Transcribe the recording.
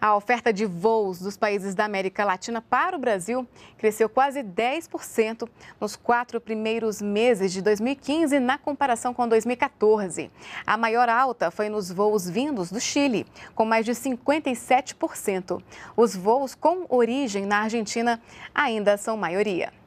A oferta de voos dos países da América Latina para o Brasil cresceu quase 10% nos quatro primeiros meses de 2015 na comparação com 2014. A maior alta foi nos voos vindos do Chile, com mais de 57%. Os voos com origem na Argentina ainda são maioria.